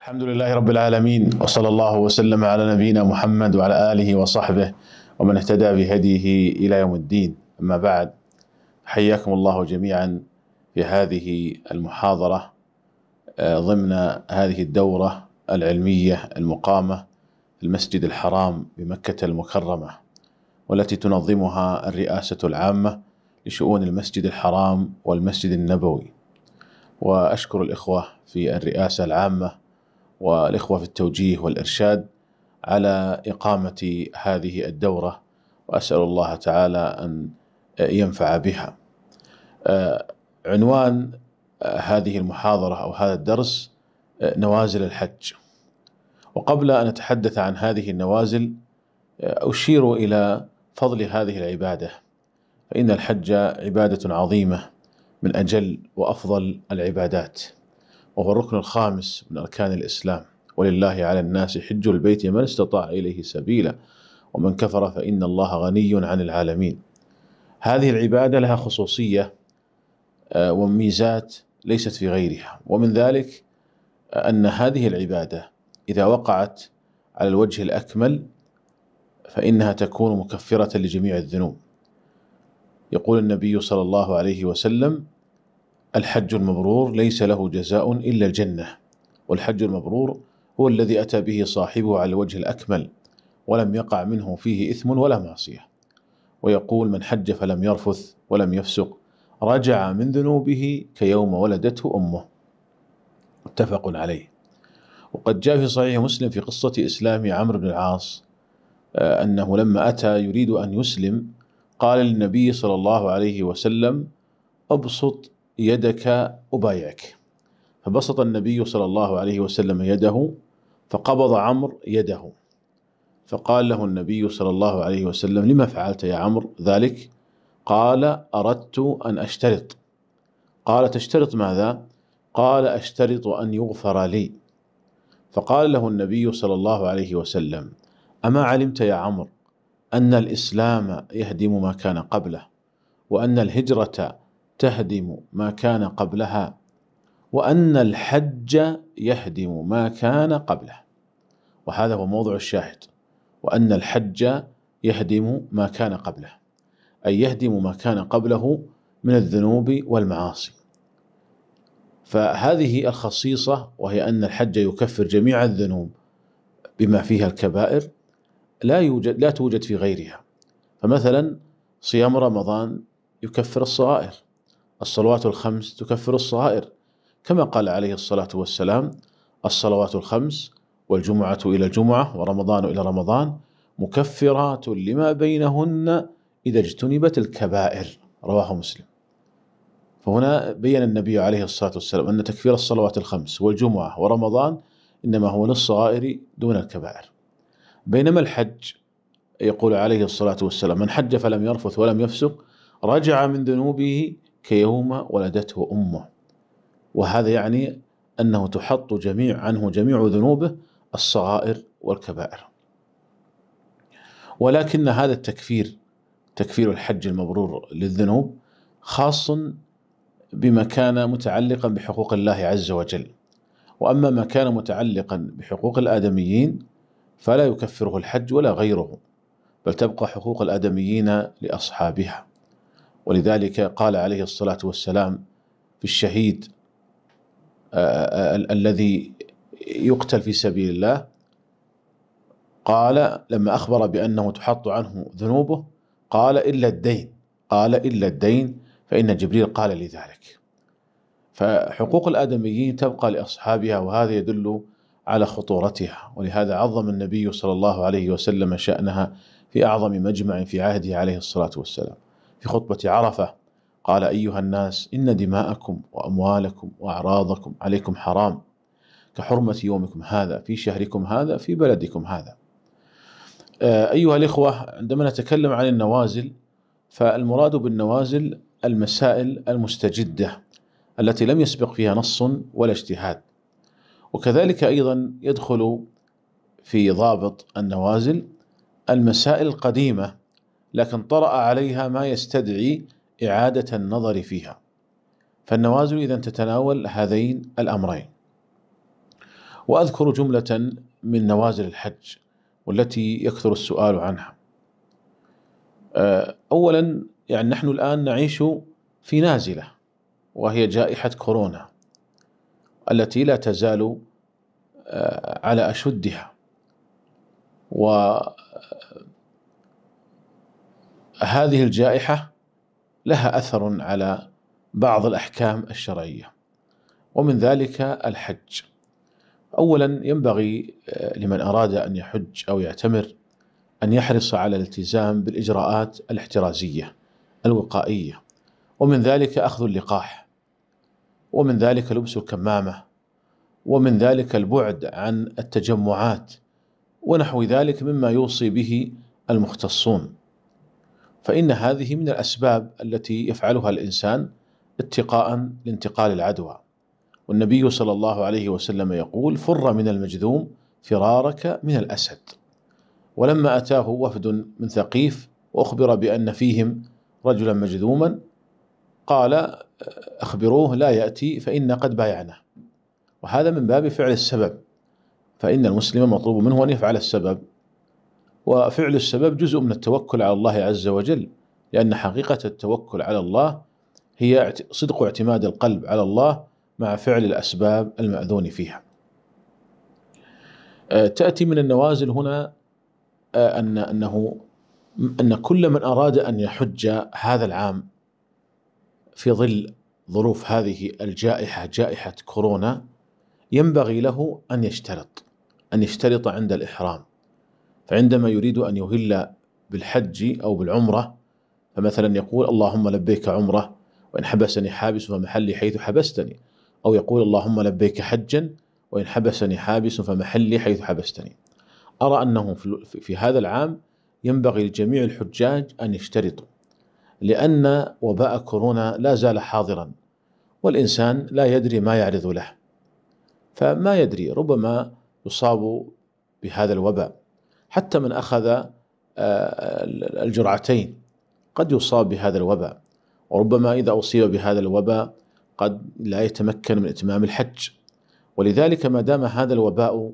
الحمد لله رب العالمين وصلى الله وسلم على نبينا محمد وعلى آله وصحبه ومن اهتدى بهديه إلى يوم الدين أما بعد حياكم الله جميعا في هذه المحاضرة آه، ضمن هذه الدورة العلمية المقامة في المسجد الحرام بمكة المكرمة والتي تنظمها الرئاسة العامة لشؤون المسجد الحرام والمسجد النبوي وأشكر الإخوة في الرئاسة العامة والإخوة في التوجيه والإرشاد على إقامة هذه الدورة وأسأل الله تعالى أن ينفع بها آه، عنوان آه، هذه المحاضرة أو هذا الدرس آه، نوازل الحج وقبل أن أتحدث عن هذه النوازل أشير إلى فضل هذه العبادة فإن الحج عبادة عظيمة من أجل وأفضل العبادات وهو الركن الخامس من أركان الإسلام ولله على الناس حج البيت من استطاع إليه سبيلا ومن كفر فإن الله غني عن العالمين هذه العبادة لها خصوصية آه، وميزات ليست في غيرها ومن ذلك آه، أن هذه العبادة إذا وقعت على الوجه الأكمل فإنها تكون مكفرة لجميع الذنوب يقول النبي صلى الله عليه وسلم الحج المبرور ليس له جزاء الا الجنه والحج المبرور هو الذي اتى به صاحبه على الوجه الاكمل ولم يقع منه فيه اثم ولا معصيه ويقول من حج فلم يرفث ولم يفسق رجع من ذنوبه كيوم ولدته امه متفق عليه وقد جاء في صحيح مسلم في قصه اسلام عمرو بن العاص آه، انه لما اتى يريد ان يسلم قال للنبي صلى الله عليه وسلم ابسط يدك أبايعك فبسط النبي صلى الله عليه وسلم يده فقبض عمرو يده فقال له النبي صلى الله عليه وسلم لما فعلت يا عمرو ذلك قال أردت أن أشترط قال تشترط ماذا قال أشترط أن يغفر لي فقال له النبي صلى الله عليه وسلم أما علمت يا عمرو أن الإسلام يهدم ما كان قبله وأن الهجرة تهدم ما كان قبلها وأن الحج يهدم ما كان قبله وهذا هو موضع الشاهد وأن الحج يهدم ما كان قبله أي يهدم ما كان قبله من الذنوب والمعاصي فهذه الخصيصة وهي أن الحج يكفر جميع الذنوب بما فيها الكبائر لا يوجد لا توجد في غيرها فمثلا صيام رمضان يكفر الصغائر الصلوات الخمس تكفر الصغائر كما قال عليه الصلاة والسلام الصلوات الخمس والجمعة إلى الجمعة ورمضان إلى رمضان مكفرات لما بينهن إذا اجتنبت الكبائر رواه مسلم فهنا بين النبي عليه الصلاة والسلام أن تكفير الصلوات الخمس والجمعة ورمضان إنما هو للصغائر دون الكبائر بينما الحج يقول عليه الصلاة والسلام من حج فلم يرفث ولم يفسق رجع من ذنوبه كيوم ولدته امه وهذا يعني انه تحط جميع عنه جميع ذنوبه الصغائر والكبائر ولكن هذا التكفير تكفير الحج المبرور للذنوب خاص بما كان متعلقا بحقوق الله عز وجل واما ما كان متعلقا بحقوق الادميين فلا يكفره الحج ولا غيره بل تبقى حقوق الادميين لاصحابها ولذلك قال عليه الصلاة والسلام في الشهيد آه، آه، آه، الذي يقتل في سبيل الله قال لما أخبر بأنه تحط عنه ذنوبه قال إلا الدين قال إلا الدين فإن جبريل قال لذلك فحقوق الآدميين تبقى لأصحابها وهذا يدل على خطورتها ولهذا عظم النبي صلى الله عليه وسلم شأنها في أعظم مجمع في عهده عليه الصلاة والسلام في خطبة عرفة قال أيها الناس إن دماءكم وأموالكم وأعراضكم عليكم حرام كحرمة يومكم هذا في شهركم هذا في بلدكم هذا آه، أيها الإخوة عندما نتكلم عن النوازل فالمراد بالنوازل المسائل المستجدة التي لم يسبق فيها نص ولا اجتهاد وكذلك أيضا يدخل في ضابط النوازل المسائل القديمة لكن طرأ عليها ما يستدعي إعادة النظر فيها فالنوازل إذا تتناول هذين الأمرين وأذكر جملة من نوازل الحج والتي يكثر السؤال عنها آه، أولا يعني نحن الآن نعيش في نازلة وهي جائحة كورونا التي لا تزال آه، على أشدها و هذه الجائحة لها أثر على بعض الأحكام الشرعية ومن ذلك الحج أولا ينبغي آه، لمن أراد أن يحج أو يعتمر أن يحرص على الالتزام بالإجراءات الاحترازية الوقائية ومن ذلك أخذ اللقاح ومن ذلك لبس الكمامة ومن ذلك البعد عن التجمعات ونحو ذلك مما يوصي به المختصون فإن هذه من الأسباب التي يفعلها الإنسان اتقاء لانتقال العدوى والنبي صلى الله عليه وسلم يقول فر من المجذوم فرارك من الأسد ولما أتاه وفد من ثقيف وأخبر بأن فيهم رجلا مجذوما قال أخبروه لا يأتي فإن قد بايعناه وهذا من باب فعل السبب فإن المسلم مطلوب منه أن يفعل السبب وفعل السبب جزء من التوكل على الله عز وجل لأن حقيقة التوكل على الله هي صدق اعتماد القلب على الله مع فعل الأسباب المأذون فيها آه، تأتي من النوازل هنا آه، أن أنه أن كل من أراد أن يحج هذا العام في ظل ظروف هذه الجائحة جائحة كورونا ينبغي له أن يشترط أن يشترط عند الإحرام فعندما يريد أن يهل بالحج أو بالعمرة فمثلا يقول اللهم لبيك عمرة وإن حبسني حابس فمحلي حيث حبستني أو يقول اللهم لبيك حجا وإن حبسني حابس فمحلي حيث حبستني أرى أنه في هذا العام ينبغي لجميع الحجاج أن يشترطوا لأن وباء كورونا لا زال حاضرا والإنسان لا يدري ما يعرض له فما يدري ربما يصاب بهذا الوباء حتى من أخذ آه، آه، الجرعتين قد يصاب بهذا الوباء وربما إذا أصيب بهذا الوباء قد لا يتمكن من إتمام الحج ولذلك ما دام هذا الوباء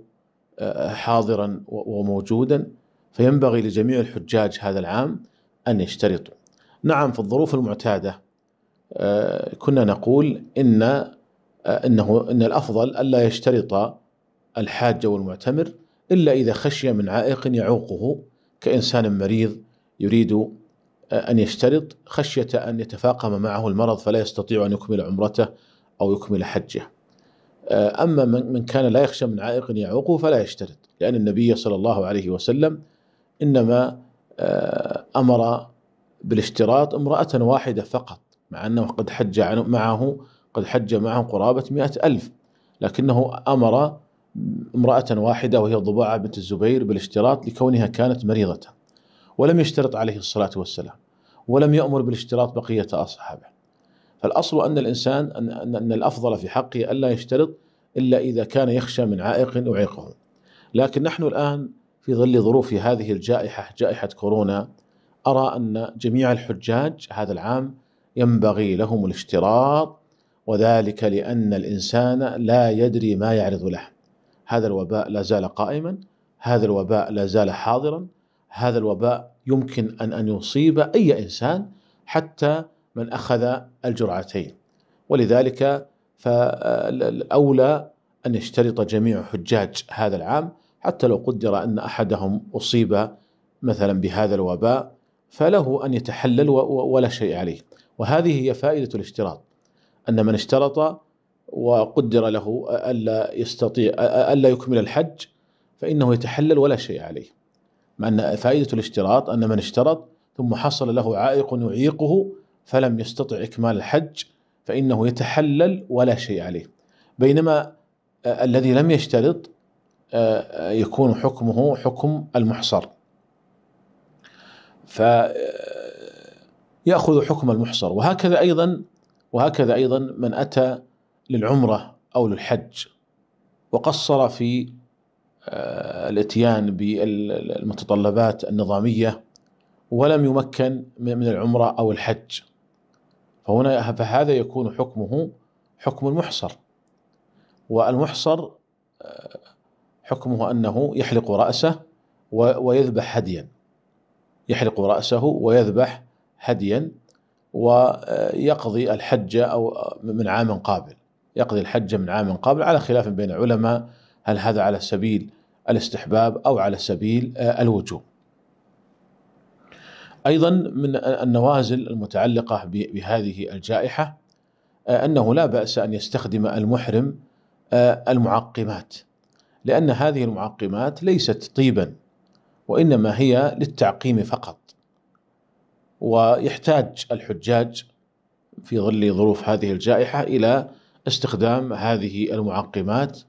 آه، حاضرا وموجودا فينبغي لجميع الحجاج هذا العام أن يشترطوا نعم في الظروف المعتادة كنا نقول إن إنه إن الأفضل ألا يشترط الحاج والمعتمر إلا إذا خشي من عائق يعوقه كإنسان مريض يريد آه، أن يشترط خشية أن يتفاقم معه المرض فلا يستطيع أن يكمل عمرته أو يكمل حجه آه، أما من كان لا يخشى من عائق يعوقه فلا يشترط لأن النبي صلى الله عليه وسلم إنما آه، أمر بالاشتراط امرأة واحدة فقط مع أنه قد حج معه قد حج معه قرابة مئة ألف لكنه أمر امرأة واحدة وهي ضباعة بنت الزبير بالاشتراط لكونها كانت مريضة ولم يشترط عليه الصلاة والسلام ولم يأمر بالاشتراط بقية أصحابه فالأصل أن الإنسان أن, أن, أن الأفضل في حقه ألا يشترط إلا إذا كان يخشى من عائق يعيقه لكن نحن الآن في ظل ظروف هذه الجائحة جائحة كورونا أرى أن جميع الحجاج هذا العام ينبغي لهم الاشتراط وذلك لأن الإنسان لا يدري ما يعرض له هذا الوباء لا زال قائما هذا الوباء لا زال حاضرا هذا الوباء يمكن أن أن يصيب أي إنسان حتى من أخذ الجرعتين ولذلك فالأولى أن يشترط جميع حجاج هذا العام حتى لو قدر أن أحدهم أصيب مثلا بهذا الوباء فله أن يتحلل ولا شيء عليه وهذه هي فائدة الاشتراط أن من اشترط وقدر له ألا يستطيع ألا يكمل الحج فإنه يتحلل ولا شيء عليه مع أن فائدة الاشتراط أن من اشترط ثم حصل له عائق يعيقه فلم يستطع إكمال الحج فإنه يتحلل ولا شيء عليه بينما آه، الذي لم يشترط آه، آه، يكون حكمه حكم المحصر فيأخذ حكم المحصر وهكذا أيضا وهكذا أيضا من أتى للعمرة أو للحج وقصر في آه، الاتيان بالمتطلبات النظامية ولم يمكن من العمرة أو الحج فهنا فهذا يكون حكمه حكم المحصر والمحصر آه، حكمه أنه يحلق رأسه ويذبح هديا يحلق رأسه ويذبح هديا ويقضي الحج أو من عام قابل يقضي الحج من عام قبل على خلاف بين العلماء هل هذا على سبيل الاستحباب أو على سبيل آه، الوجوب أيضا من النوازل المتعلقة بهذه الجائحة آه، أنه لا بأس أن يستخدم المحرم آه، المعقمات لأن هذه المعقمات ليست طيبا وإنما هي للتعقيم فقط ويحتاج الحجاج في ظل ظروف هذه الجائحة إلى استخدام هذه المعقمات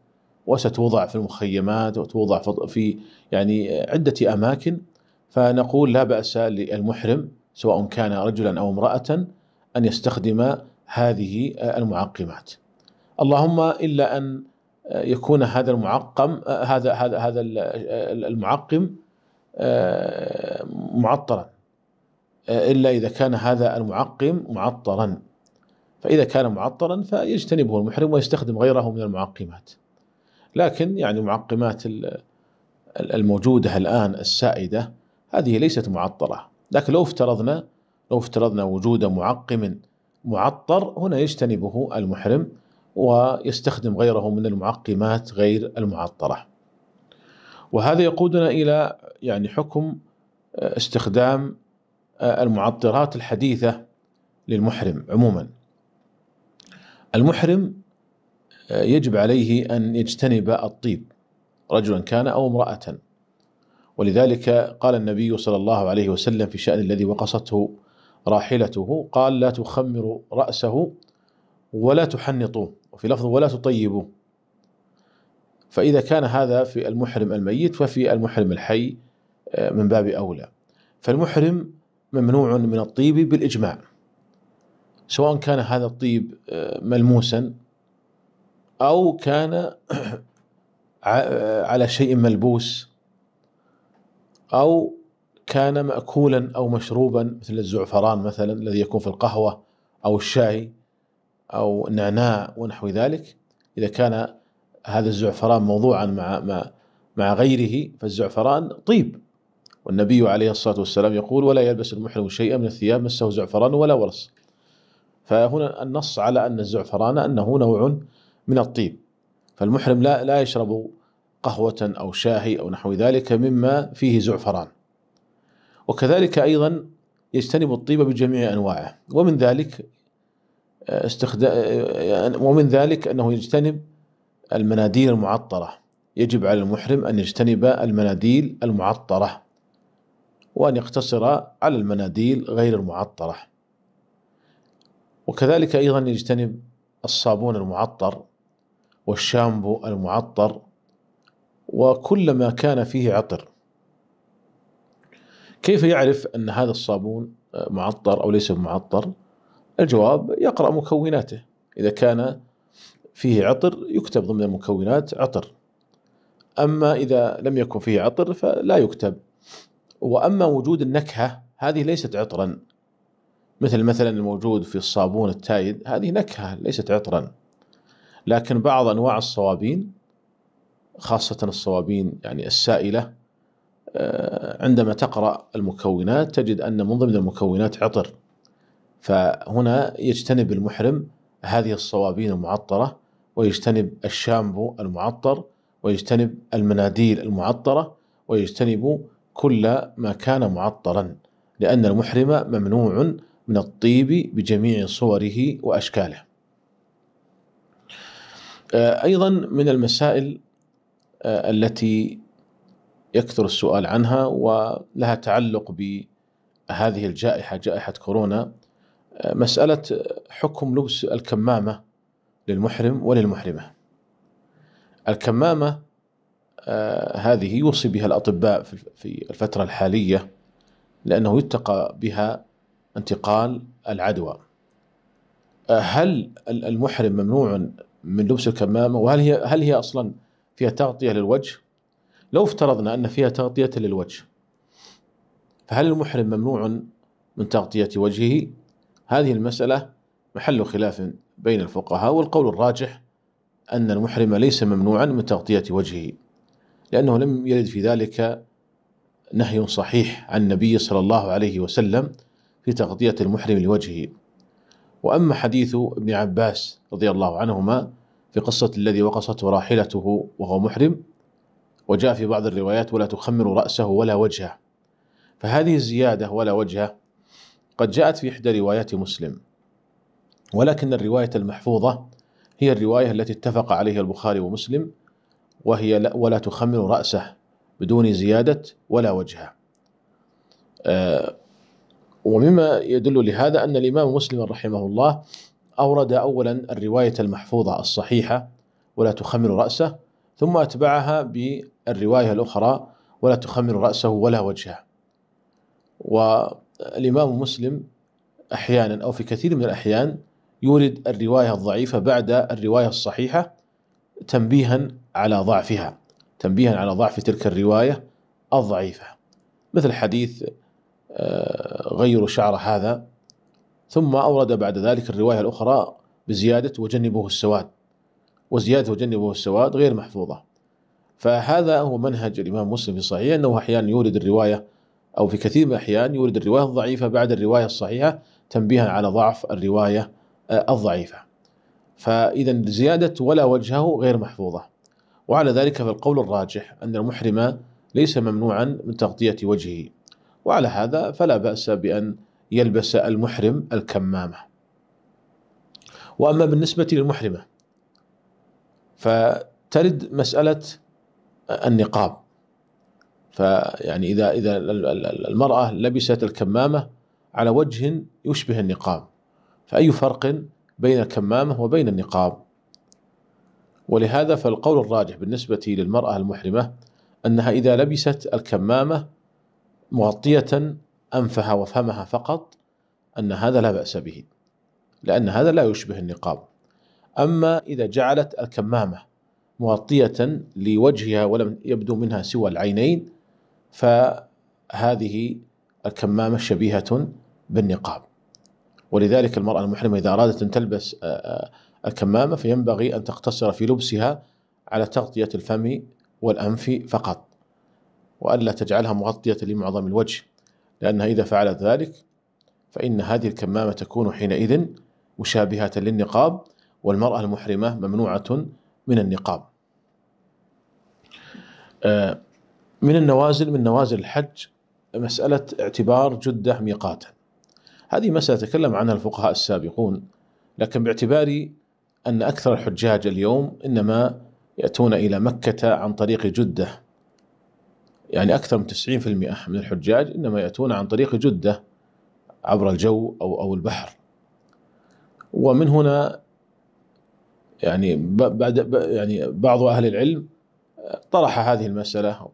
وستوضع في المخيمات وتوضع في يعني عدة أماكن فنقول لا بأس للمحرم سواء كان رجلا أو امرأة أن يستخدم هذه المعقمات اللهم إلا أن يكون هذا المعقم هذا هذا هذا المعقم آه، معطرا إلا إذا كان هذا المعقم معطرا فإذا كان معطلا فيجتنبه المحرم ويستخدم غيره من المعقمات لكن يعني معقمات الموجودة الآن السائدة هذه ليست معطلة لكن لو افترضنا لو افترضنا وجود معقم معطر هنا يجتنبه المحرم ويستخدم غيره من المعقمات غير المعطرة وهذا يقودنا إلى يعني حكم آه، استخدام آه، المعطرات الحديثة للمحرم عموما المحرم آه، يجب عليه أن يجتنب الطيب رجلا كان أو امرأة ولذلك قال النبي صلى الله عليه وسلم في شأن الذي وقصته راحلته قال لا تخمر رأسه ولا تحنطوه وفي لفظ ولا تطيبوه فإذا كان هذا في المحرم الميت ففي المحرم الحي آه، من باب أولى فالمحرم ممنوع من الطيب بالإجماع سواء كان هذا الطيب آه، ملموسا أو كان آه، على شيء ملبوس أو كان مأكولا أو مشروبا مثل الزعفران مثلا الذي يكون في القهوة أو الشاي أو النعناع ونحو ذلك إذا كان هذا الزعفران موضوعا مع مع مع غيره فالزعفران طيب والنبي عليه الصلاة والسلام يقول ولا يلبس المحرم شيئا من الثياب مسه زعفران ولا ورس فهنا النص على أن الزعفران أنه نوع من الطيب فالمحرم لا لا يشرب قهوة أو شاهي أو نحو ذلك مما فيه زعفران وكذلك أيضا يجتنب الطيب بجميع أنواعه ومن ذلك آه، استخدام آه، آه، ومن ذلك أنه يجتنب المناديل المعطرة يجب على المحرم أن يجتنب المناديل المعطرة وأن يقتصر على المناديل غير المعطرة وكذلك أيضا يجتنب الصابون المعطر والشامبو المعطر وكل ما كان فيه عطر كيف يعرف أن هذا الصابون معطر أو ليس معطر الجواب يقرأ مكوناته إذا كان فيه عطر يكتب ضمن المكونات عطر أما إذا لم يكن فيه عطر فلا يكتب وأما وجود النكهة هذه ليست عطرا مثل مثلا الموجود في الصابون التايد هذه نكهة ليست عطرا لكن بعض أنواع الصوابين خاصة الصوابين يعني السائلة آه، عندما تقرأ المكونات تجد أن من ضمن المكونات عطر فهنا يجتنب المحرم هذه الصوابين المعطرة ويجتنب الشامبو المعطر ويجتنب المناديل المعطرة ويجتنب كل ما كان معطرا لأن المحرم ممنوع من الطيب بجميع صوره واشكاله. آه، ايضا من المسائل آه، التي يكثر السؤال عنها ولها تعلق بهذه الجائحه جائحه كورونا آه، مساله حكم لبس الكمامه للمحرم وللمحرمه. الكمامه هذه يوصي بها الاطباء في الفتره الحاليه لانه يتقى بها انتقال العدوى آه، هل المحرم ممنوع من لبس الكمامة وهل هي هل هي أصلا فيها تغطية للوجه لو افترضنا أن فيها تغطية للوجه فهل المحرم ممنوع من تغطية وجهه هذه المسألة محل خلاف بين الفقهاء والقول الراجح أن المحرم ليس ممنوعا من تغطية وجهه لأنه لم يرد في ذلك نهي صحيح عن النبي صلى الله عليه وسلم في تغطية المحرم لوجهه وأما حديث ابن عباس رضي الله عنهما في قصة الذي وقصته راحلته وهو محرم وجاء في بعض الروايات ولا تخمر رأسه ولا وجهه فهذه الزيادة ولا وجهه قد جاءت في إحدى روايات مسلم ولكن الرواية المحفوظة هي الرواية التي اتفق عليها البخاري ومسلم وهي ولا تخمر رأسه بدون زيادة ولا وجهه آه، ومما يدل لهذا أن الإمام مسلم رحمه الله أورد أولا الرواية المحفوظة الصحيحة ولا تخمر رأسه ثم أتبعها بالرواية الأخرى ولا تخمر رأسه ولا وجهه والإمام مسلم أحيانا أو في كثير من الأحيان يورد الرواية الضعيفة بعد الرواية الصحيحة تنبيها على ضعفها تنبيها على ضعف تلك الرواية الضعيفة مثل حديث غيروا شعره هذا ثم أورد بعد ذلك الرواية الأخرى بزيادة وجنبه السواد وزيادة وجنبه السواد غير محفوظة فهذا هو منهج الإمام مسلم في صحيح أنه أحيانا يورد الرواية أو في كثير من الأحيان يورد الرواية الضعيفة بعد الرواية الصحيحة تنبيها على ضعف الرواية آه، الضعيفة فإذا زيادة ولا وجهه غير محفوظة وعلى ذلك فالقول الراجح أن المحرم ليس ممنوعا من تغطية وجهه وعلى هذا فلا بأس بأن يلبس المحرم الكمامة وأما بالنسبة للمحرمة فترد مسألة النقاب فيعني إذا إذا المرأة لبست الكمامة على وجه يشبه النقاب فأي فرق بين الكمامة وبين النقاب ولهذا فالقول الراجح بالنسبة للمرأة المحرمة أنها إذا لبست الكمامة مغطية أنفها وفمها فقط أن هذا لا بأس به لأن هذا لا يشبه النقاب أما إذا جعلت الكمامة مغطية لوجهها ولم يبدو منها سوى العينين فهذه الكمامة شبيهة بالنقاب ولذلك المرأة المحرمة إذا أرادت أن تلبس آه، آه، الكمامة فينبغي أن تقتصر في لبسها على تغطية الفم والأنف فقط وألا تجعلها مغطية لمعظم الوجه لأنها إذا فعلت ذلك فإن هذه الكمامة تكون حينئذ مشابهة للنقاب والمرأة المحرمة ممنوعة من النقاب آه، من النوازل من نوازل الحج مسألة اعتبار جدة ميقاتا هذه مسألة تكلم عنها الفقهاء السابقون لكن باعتبار أن أكثر الحجاج اليوم إنما يأتون إلى مكة عن طريق جدة يعني أكثر من 90% من الحجاج إنما يأتون عن طريق جدة عبر الجو أو أو البحر ومن هنا يعني بعد يعني بعض أهل العلم طرح هذه المسألة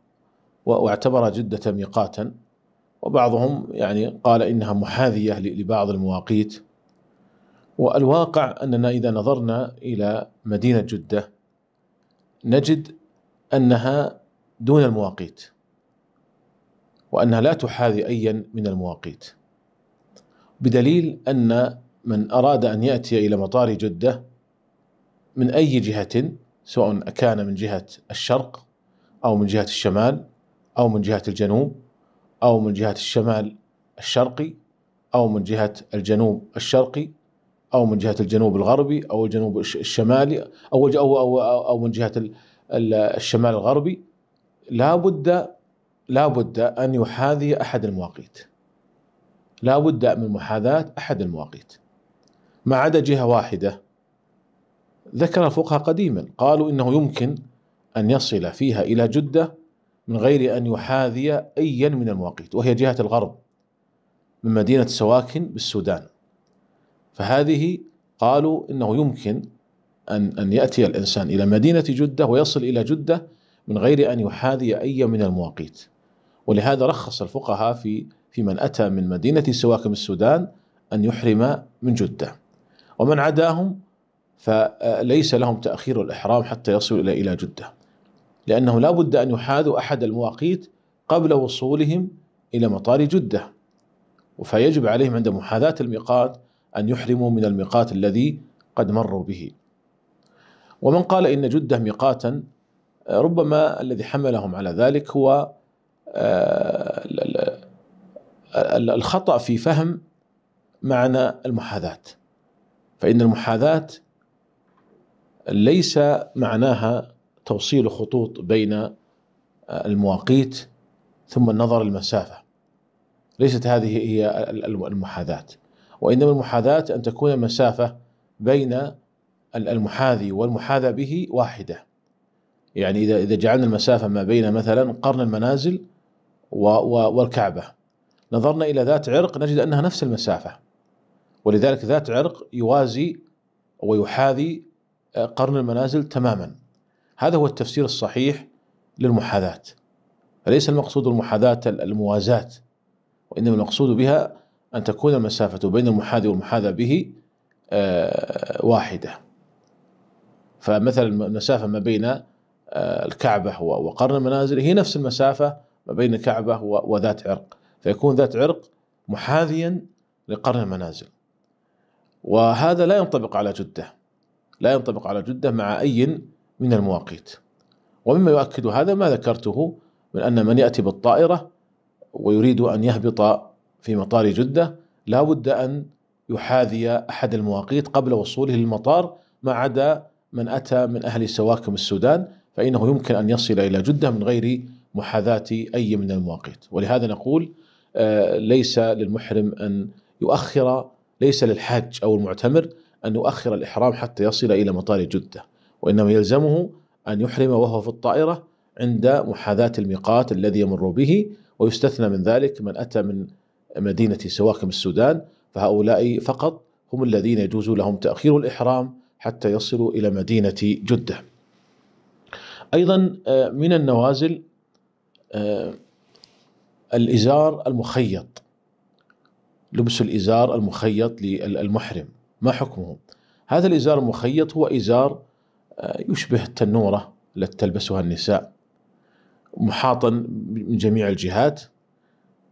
واعتبر جدة ميقاتا وبعضهم يعني قال إنها محاذية لبعض المواقيت والواقع أننا إذا نظرنا إلى مدينة جدة نجد أنها دون المواقيت وأنها لا تحاذي أيا من المواقيت بدليل أن من أراد أن يأتي إلى مطار جدة من أي جهة سواء كان من جهة الشرق أو من جهة الشمال أو من جهة الجنوب أو من جهة الشمال الشرقي أو من جهة الجنوب الشرقي أو من جهة الجنوب الغربي أو الجنوب الشمالي أو أو أو, أو من جهة الشمال الغربي لا بد لا بد أن يحاذي أحد المواقيت لا بد من محاذاة أحد المواقيت ما عدا جهة واحدة ذكر الفقهاء قديما قالوا إنه يمكن أن يصل فيها إلى جدة من غير أن يحاذي أيا من المواقيت وهي جهة الغرب من مدينة سواكن بالسودان فهذه قالوا إنه يمكن أن أن يأتي الإنسان إلى مدينة جدة ويصل إلى جدة من غير أن يحاذي أي من المواقيت ولهذا رخص الفقهاء في في من أتى من مدينة سواكم السودان أن يحرم من جدة ومن عداهم فليس لهم تأخير الإحرام حتى يصلوا إلى إلى جدة لأنه لا بد أن يحاذوا أحد المواقيت قبل وصولهم إلى مطار جدة فيجب عليهم عند محاذاة الميقات أن يحرموا من الميقات الذي قد مروا به ومن قال إن جدة ميقاتا ربما الذي حملهم على ذلك هو آه، الخطأ في فهم معنى المحاذاة فإن المحاذاة ليس معناها توصيل خطوط بين آه، المواقيت ثم النظر المسافة ليست هذه هي المحاذاة وإنما المحاذاة أن تكون المسافة بين المحاذي والمحاذى به واحدة يعني إذا إذا جعلنا المسافة ما بين مثلا قرن المنازل والكعبة نظرنا إلى ذات عرق نجد أنها نفس المسافة ولذلك ذات عرق يوازي ويحاذي آه، قرن المنازل تماما هذا هو التفسير الصحيح للمحاذاة ليس المقصود المحاذاة الموازاة وإنما المقصود بها أن تكون المسافة بين المحاذي والمحاذى به آه، واحدة فمثلا المسافة ما بين آه، الكعبة وقرن المنازل هي نفس المسافة ما بين الكعبة وذات عرق فيكون ذات عرق محاذيا لقرن المنازل وهذا لا ينطبق على جدة لا ينطبق على جدة مع أي من المواقيت ومما يؤكد هذا ما ذكرته من أن من يأتي بالطائرة ويريد أن يهبط في مطار جدة لا بد أن يحاذي أحد المواقيت قبل وصوله للمطار ما عدا من أتى من أهل سواكم السودان فإنه يمكن أن يصل إلى جدة من غير محاذاة أي من المواقيت ولهذا نقول آه، ليس للمحرم أن يؤخر ليس للحاج أو المعتمر أن يؤخر الإحرام حتى يصل إلى مطار جدة وإنما يلزمه أن يحرم وهو في الطائرة عند محاذاة الميقات الذي يمر به ويستثنى من ذلك من أتى من مدينة سواكم السودان فهؤلاء فقط هم الذين يجوز لهم تأخير الإحرام حتى يصلوا إلى مدينة جدة أيضا آه، من النوازل آه، الإزار المخيط لبس الإزار المخيط للمحرم ما حكمه هذا الإزار المخيط هو إزار آه، يشبه التنورة التي تلبسها النساء محاطا من جميع الجهات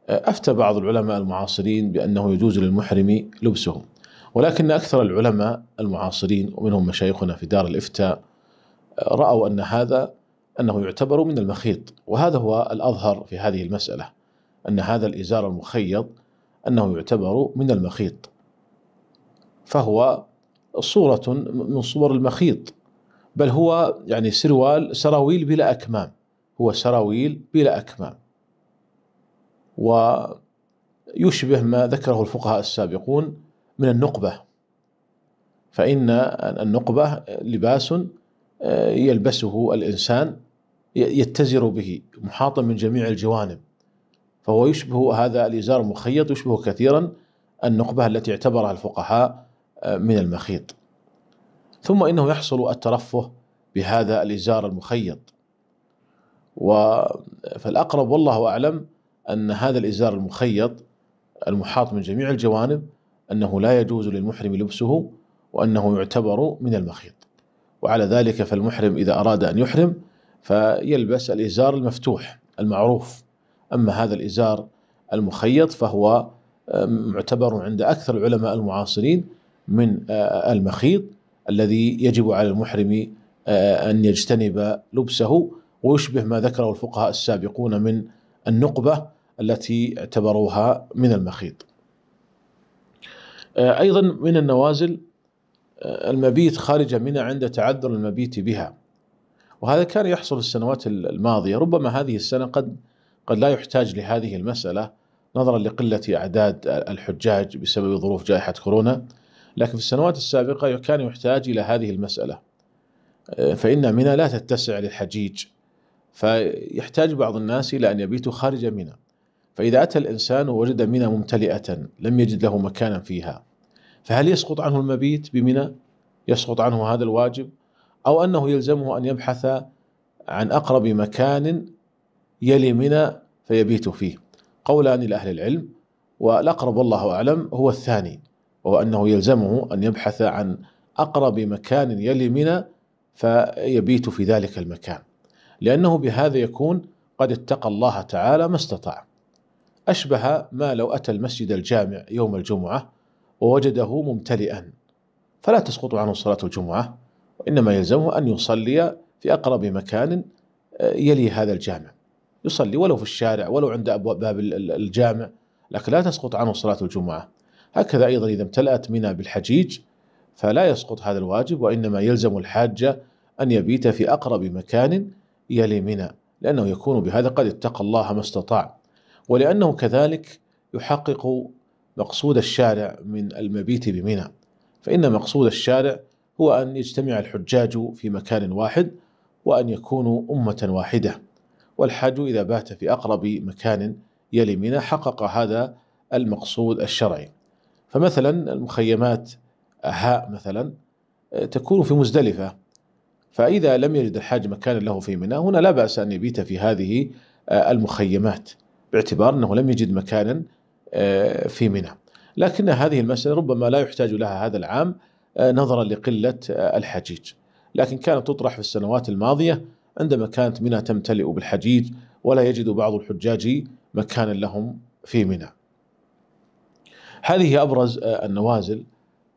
آه، أفتى بعض العلماء المعاصرين بأنه يجوز للمحرم لبسه ولكن أكثر العلماء المعاصرين ومنهم مشايخنا في دار الإفتاء رأوا أن هذا أنه يعتبر من المخيط وهذا هو الأظهر في هذه المسألة أن هذا الإزار المخيط أنه يعتبر من المخيط فهو صورة من صور المخيط بل هو يعني سروال سراويل بلا أكمام هو سراويل بلا أكمام ويشبه ما ذكره الفقهاء السابقون من النقبة فإن النقبة لباس آه، يلبسه الانسان يتزر به محاطا من جميع الجوانب فهو يشبه هذا الازار المخيط يشبه كثيرا النقبه التي اعتبرها الفقهاء آه، من المخيط ثم انه يحصل الترفه بهذا الازار المخيط فالاقرب والله اعلم ان هذا الازار المخيط المحاط من جميع الجوانب انه لا يجوز للمحرم لبسه وانه يعتبر من المخيط وعلى ذلك فالمحرم إذا أراد أن يحرم فيلبس الإزار المفتوح المعروف أما هذا الإزار المخيط فهو آه، معتبر عند أكثر العلماء المعاصرين من آه، المخيط الذي يجب على المحرم آه، أن يجتنب لبسه ويشبه ما ذكره الفقهاء السابقون من النقبة التي اعتبروها من المخيط أيضا من النوازل المبيت خارج منى عند تعذر المبيت بها وهذا كان يحصل السنوات الماضية ربما هذه السنة قد قد لا يحتاج لهذه المسألة نظرا لقلة أعداد الحجاج بسبب ظروف جائحة كورونا لكن في السنوات السابقة كان يحتاج إلى هذه المسألة آه، فإن منى لا تتسع للحجيج فيحتاج بعض الناس إلى أن يبيتوا خارج منى فإذا أتى الإنسان ووجد منى ممتلئة لم يجد له مكانا فيها فهل يسقط عنه المبيت بمنى يسقط عنه هذا الواجب أو أنه يلزمه أن يبحث عن أقرب مكان يلي منى فيبيت فيه قولان لأهل العلم والأقرب الله أعلم هو الثاني وهو أنه يلزمه أن يبحث عن أقرب مكان يلي منى فيبيت في ذلك المكان لأنه بهذا يكون قد اتقى الله تعالى ما استطاع أشبه ما لو أتى المسجد الجامع يوم الجمعة ووجده ممتلئا فلا تسقط عنه صلاة الجمعة وإنما يلزمه أن يصلي في أقرب مكان آه، يلي هذا الجامع يصلي ولو في الشارع ولو عند أبواب باب الجامع لكن لا تسقط عنه صلاة الجمعة هكذا أيضا إذا امتلأت منى بالحجيج فلا يسقط هذا الواجب وإنما يلزم الحاج أن يبيت في أقرب مكان يلي منى لأنه يكون بهذا قد اتقى الله ما استطاع ولأنه كذلك يحقق مقصود الشارع من المبيت بمنى فإن مقصود الشارع هو أن يجتمع الحجاج في مكان واحد وأن يكونوا أمة واحدة والحاج إذا بات في أقرب مكان يلي منى حقق هذا المقصود الشرعي فمثلا المخيمات أهاء مثلا آه، تكون في مزدلفة فإذا لم يجد الحاج مكانا له في منى هنا لا بأس أن يبيت في هذه آه، المخيمات باعتبار أنه لم يجد مكانا آه، في منى لكن هذه المسألة ربما لا يحتاج لها هذا العام آه، نظرا لقلة آه، الحجيج لكن كانت تطرح في السنوات الماضية عندما كانت منى تمتلئ بالحجيج ولا يجد بعض الحجاج مكانا لهم في منى هذه أبرز النوازل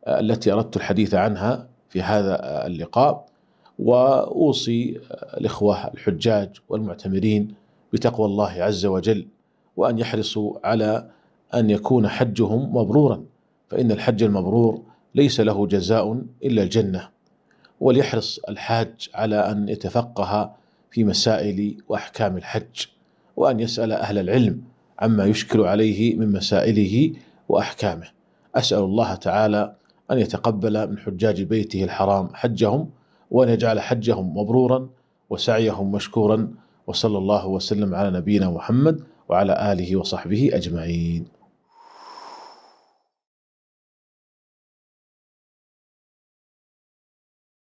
التي أردت الحديث عنها في هذا اللقاء وأوصي الإخوة الحجاج والمعتمرين بتقوى الله عز وجل وأن يحرصوا على أن يكون حجهم مبرورا فإن الحج المبرور ليس له جزاء إلا الجنة وليحرص الحاج على أن يتفقه في مسائل وأحكام الحج وأن يسأل أهل العلم عما يشكل عليه من مسائله وأحكامه أسأل الله تعالى أن يتقبل من حجاج بيته الحرام حجهم وأن يجعل حجهم مبرورا وسعيهم مشكورا وصلى الله وسلم على نبينا محمد وعلى آله وصحبه أجمعين